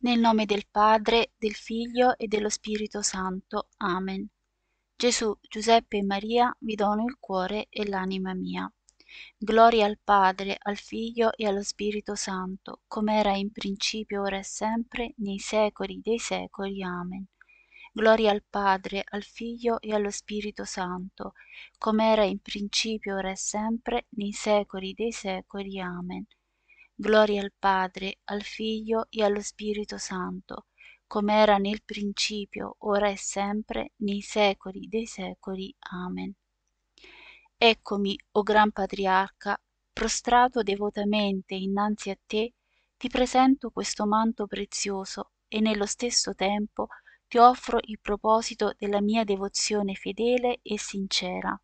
Nel nome del Padre, del Figlio e dello Spirito Santo. Amen. Gesù, Giuseppe e Maria, vi dono il cuore e l'anima mia. Gloria al Padre, al Figlio e allo Spirito Santo, come era in principio, ora e sempre, nei secoli dei secoli. Amen. Gloria al Padre, al Figlio e allo Spirito Santo, come era in principio, ora e sempre, nei secoli dei secoli. Amen. Gloria al Padre, al Figlio e allo Spirito Santo, come era nel principio, ora e sempre, nei secoli dei secoli. Amen. Eccomi, o Gran Patriarca, prostrato devotamente innanzi a te, ti presento questo manto prezioso e nello stesso tempo ti offro il proposito della mia devozione fedele e sincera.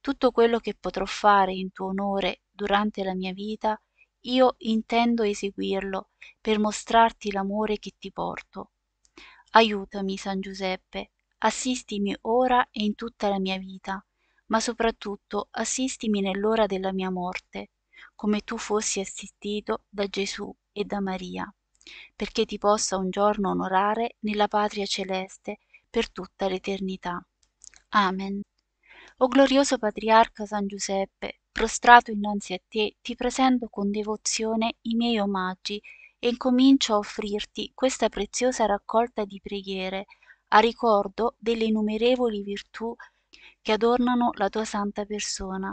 Tutto quello che potrò fare in tuo onore durante la mia vita io intendo eseguirlo per mostrarti l'amore che ti porto aiutami san giuseppe assistimi ora e in tutta la mia vita ma soprattutto assistimi nell'ora della mia morte come tu fossi assistito da gesù e da maria perché ti possa un giorno onorare nella patria celeste per tutta l'eternità amen o glorioso patriarca san giuseppe prostrato innanzi a te, ti presento con devozione i miei omaggi e incomincio a offrirti questa preziosa raccolta di preghiere a ricordo delle innumerevoli virtù che adornano la tua santa persona.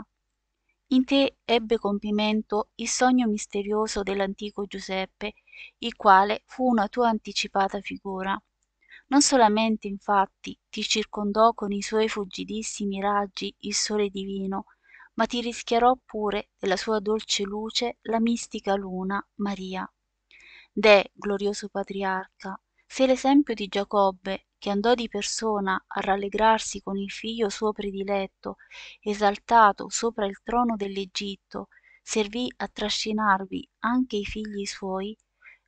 In te ebbe compimento il sogno misterioso dell'antico Giuseppe, il quale fu una tua anticipata figura. Non solamente infatti ti circondò con i suoi fuggidissimi raggi il sole divino, ma ti rischiarò pure della sua dolce luce la mistica luna maria deh glorioso patriarca se l'esempio di giacobbe che andò di persona a rallegrarsi con il figlio suo prediletto esaltato sopra il trono dell'egitto servì a trascinarvi anche i figli suoi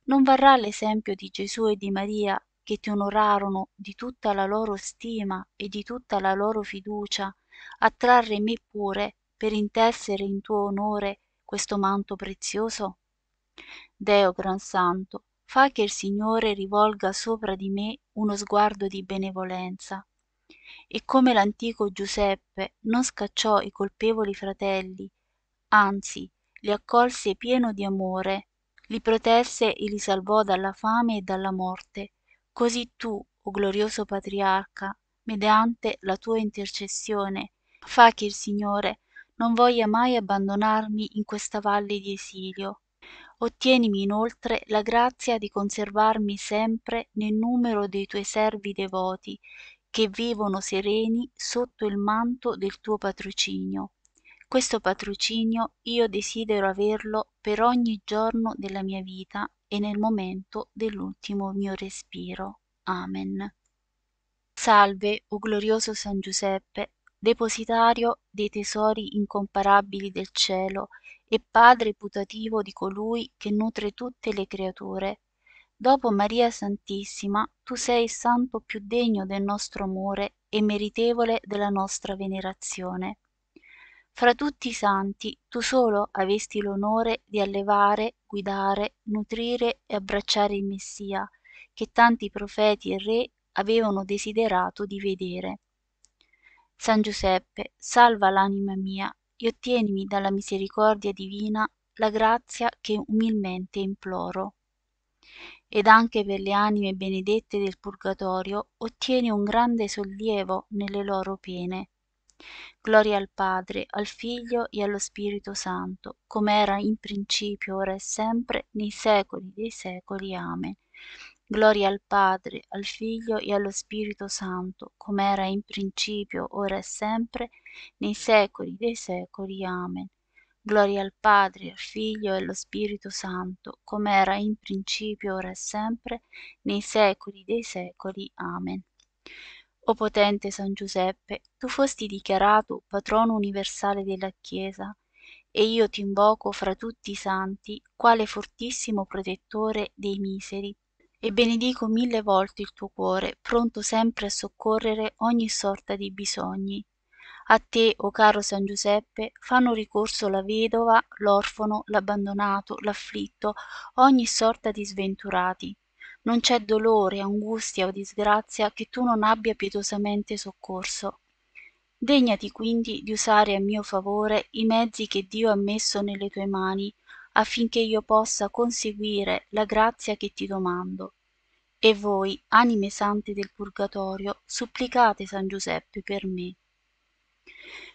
non varrà l'esempio di gesù e di maria che ti onorarono di tutta la loro stima e di tutta la loro fiducia a trarre me pure per intessere in tuo onore questo manto prezioso deo gran santo fa che il signore rivolga sopra di me uno sguardo di benevolenza e come l'antico giuseppe non scacciò i colpevoli fratelli anzi li accolse pieno di amore li protesse e li salvò dalla fame e dalla morte così tu o glorioso patriarca mediante la tua intercessione fa che il signore non voglia mai abbandonarmi in questa valle di esilio ottienimi inoltre la grazia di conservarmi sempre nel numero dei tuoi servi devoti che vivono sereni sotto il manto del tuo patrocinio questo patrocinio io desidero averlo per ogni giorno della mia vita e nel momento dell'ultimo mio respiro amen salve o glorioso san giuseppe depositario dei tesori incomparabili del cielo e padre putativo di colui che nutre tutte le creature dopo maria santissima tu sei il santo più degno del nostro amore e meritevole della nostra venerazione fra tutti i santi tu solo avesti l'onore di allevare guidare nutrire e abbracciare il messia che tanti profeti e re avevano desiderato di vedere san giuseppe salva l'anima mia e ottienimi dalla misericordia divina la grazia che umilmente imploro ed anche per le anime benedette del purgatorio ottieni un grande sollievo nelle loro pene gloria al padre al figlio e allo spirito santo come era in principio ora e sempre nei secoli dei secoli amen Gloria al Padre, al Figlio e allo Spirito Santo, come era in principio, ora e sempre, nei secoli dei secoli. Amen. Gloria al Padre, al Figlio e allo Spirito Santo, come era in principio, ora e sempre, nei secoli dei secoli. Amen. O potente San Giuseppe, tu fosti dichiarato patrono universale della Chiesa, e io ti invoco fra tutti i santi, quale fortissimo protettore dei miseri e benedico mille volte il tuo cuore pronto sempre a soccorrere ogni sorta di bisogni a te o caro san giuseppe fanno ricorso la vedova l'orfano l'abbandonato l'afflitto ogni sorta di sventurati non c'è dolore angustia o disgrazia che tu non abbia pietosamente soccorso degnati quindi di usare a mio favore i mezzi che dio ha messo nelle tue mani affinché io possa conseguire la grazia che ti domando e voi anime sante del purgatorio supplicate san giuseppe per me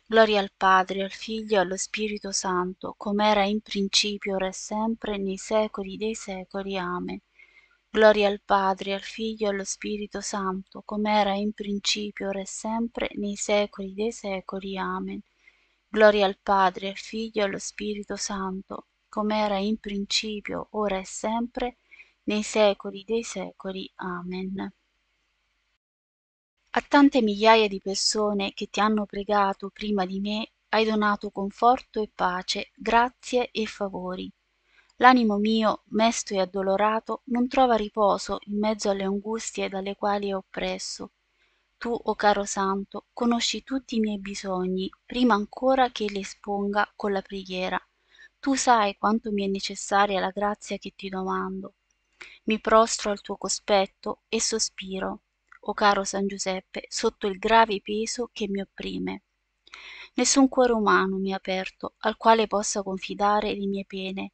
gloria al padre al figlio e allo spirito santo com'era in principio ora e sempre nei secoli dei secoli amen gloria al padre al figlio e allo spirito santo com'era in principio ora e sempre nei secoli dei secoli amen gloria al padre al figlio e allo spirito santo com'era in principio ora e sempre nei secoli dei secoli. Amen. A tante migliaia di persone che ti hanno pregato prima di me, hai donato conforto e pace, grazie e favori. L'animo mio, mesto e addolorato, non trova riposo in mezzo alle angustie dalle quali è oppresso. Tu, o oh caro santo, conosci tutti i miei bisogni, prima ancora che li esponga con la preghiera. Tu sai quanto mi è necessaria la grazia che ti domando mi prostro al tuo cospetto e sospiro o caro san giuseppe sotto il grave peso che mi opprime nessun cuore umano mi è aperto al quale possa confidare le mie pene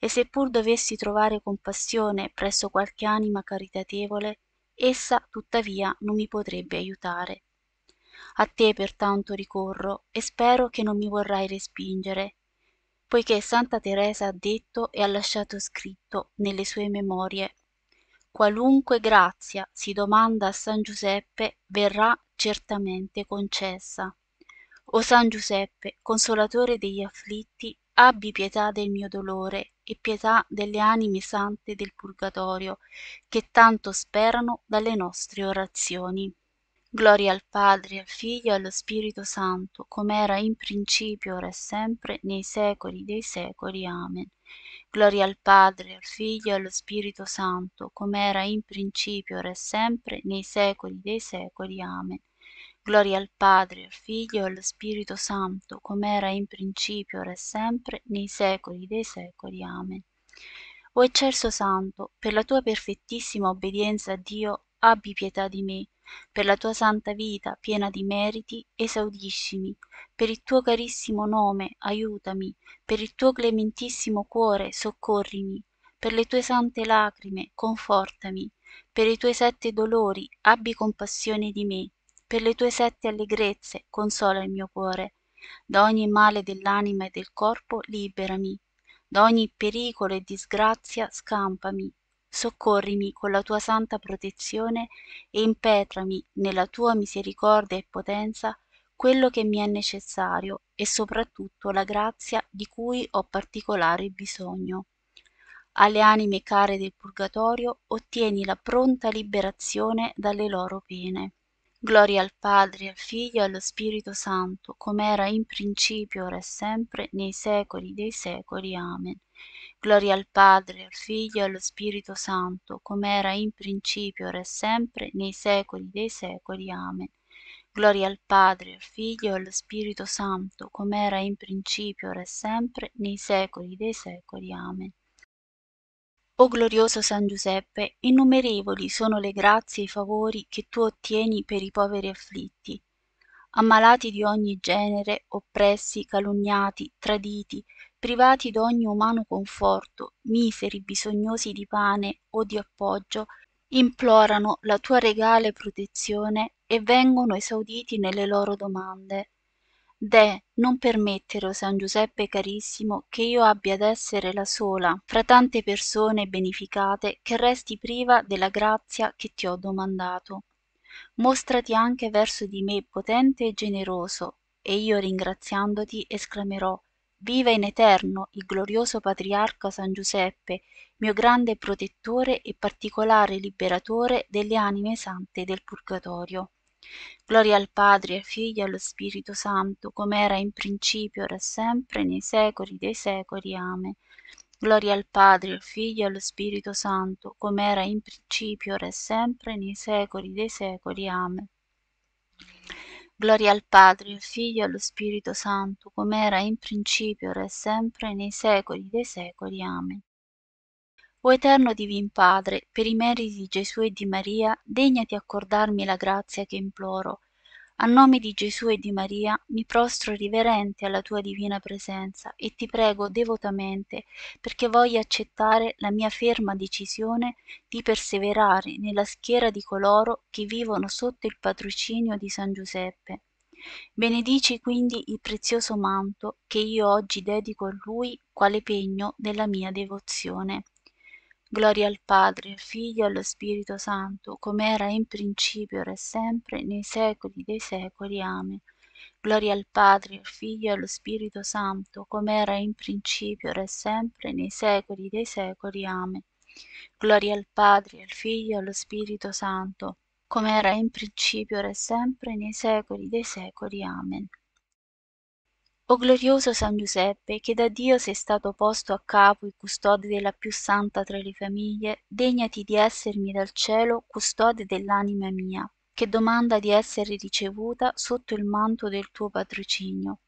e se pur dovessi trovare compassione presso qualche anima caritatevole essa tuttavia non mi potrebbe aiutare a te pertanto ricorro e spero che non mi vorrai respingere poiché Santa Teresa ha detto e ha lasciato scritto nelle sue memorie qualunque grazia si domanda a San Giuseppe verrà certamente concessa. O San Giuseppe, consolatore degli afflitti, abbi pietà del mio dolore e pietà delle anime sante del purgatorio, che tanto sperano dalle nostre orazioni. Gloria al Padre, al Figlio e allo Spirito Santo, come era in principio, ora e sempre, nei secoli dei secoli. Amen. Gloria al Padre, al Figlio e allo Spirito Santo, come era in principio, ora e sempre, nei secoli dei secoli. Amen. Gloria al Padre, al Figlio e allo Spirito Santo, come era in principio, ora e sempre, nei secoli dei secoli. Amen. O Eccelso Santo, per la tua perfettissima obbedienza a Dio, abbi pietà di me per la tua santa vita piena di meriti esaudiscimi per il tuo carissimo nome aiutami per il tuo clementissimo cuore soccorrimi per le tue sante lacrime, confortami per i tuoi sette dolori abbi compassione di me per le tue sette allegrezze consola il mio cuore da ogni male dell'anima e del corpo liberami da ogni pericolo e disgrazia scampami soccorrimi con la tua santa protezione e impetrami nella tua misericordia e potenza quello che mi è necessario e soprattutto la grazia di cui ho particolare bisogno. Alle anime care del purgatorio ottieni la pronta liberazione dalle loro pene. Gloria al Padre, al Figlio e allo Spirito Santo, come era in principio, ora e sempre, nei secoli dei secoli. Amen. Gloria al Padre, al Figlio e allo Spirito Santo, come era in principio, ora e sempre, nei secoli dei secoli. Amen. Gloria al Padre, al Figlio e allo Spirito Santo, come era in principio, ora e sempre, nei secoli dei secoli. Amen o glorioso san giuseppe innumerevoli sono le grazie e i favori che tu ottieni per i poveri afflitti ammalati di ogni genere oppressi calunniati traditi privati d'ogni umano conforto miseri bisognosi di pane o di appoggio implorano la tua regale protezione e vengono esauditi nelle loro domande deh non permetter o san giuseppe carissimo che io abbia ad essere la sola fra tante persone beneficate che resti priva della grazia che ti ho domandato mostrati anche verso di me potente e generoso e io ringraziandoti esclamerò viva in eterno il glorioso patriarca san giuseppe mio grande protettore e particolare liberatore delle anime sante del purgatorio Gloria al Padre, al Figlio e allo Spirito Santo, come era in principio, ora e sempre, nei secoli dei secoli. Amen. Gloria al Padre, al Figlio e allo Spirito Santo, come era in principio, ora e sempre, nei secoli dei secoli. Amen. Gloria al Padre, al Figlio e allo Spirito Santo, come era in principio, ora e sempre, nei secoli dei secoli. Amen o eterno divin padre per i meriti di gesù e di maria degnati accordarmi la grazia che imploro a nome di gesù e di maria mi prostro riverente alla tua divina presenza e ti prego devotamente perché voglia accettare la mia ferma decisione di perseverare nella schiera di coloro che vivono sotto il patrocinio di san giuseppe benedici quindi il prezioso manto che io oggi dedico a lui quale pegno della mia devozione Gloria al Padre, al Figlio e allo Spirito Santo, come era in principio, ora e sempre, nei secoli dei secoli. Amen. Gloria al Padre, al Figlio e allo Spirito Santo, come era in principio, ora e sempre, nei secoli dei secoli. Amen. Gloria al Padre, al Figlio e allo Spirito Santo, come era in principio, ora e sempre, nei secoli dei secoli. Amen o glorioso san giuseppe che da dio sei stato posto a capo e custode della più santa tra le famiglie degnati di essermi dal cielo custode dell'anima mia che domanda di essere ricevuta sotto il manto del tuo patrocinio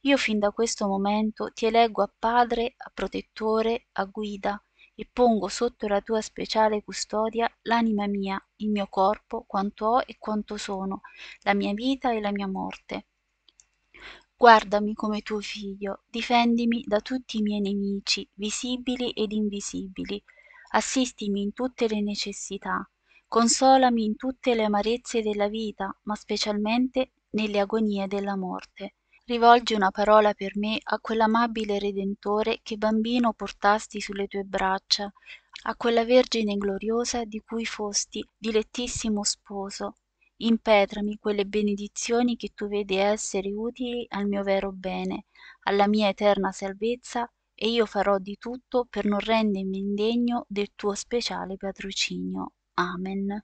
io fin da questo momento ti eleggo a padre a protettore a guida e pongo sotto la tua speciale custodia l'anima mia il mio corpo quanto ho e quanto sono la mia vita e la mia morte guardami come tuo figlio difendimi da tutti i miei nemici visibili ed invisibili assistimi in tutte le necessità consolami in tutte le amarezze della vita ma specialmente nelle agonie della morte rivolgi una parola per me a quell'amabile redentore che bambino portasti sulle tue braccia a quella vergine gloriosa di cui fosti dilettissimo sposo impetrami quelle benedizioni che tu vedi essere utili al mio vero bene, alla mia eterna salvezza, e io farò di tutto per non rendermi indegno del tuo speciale patrocinio. Amen.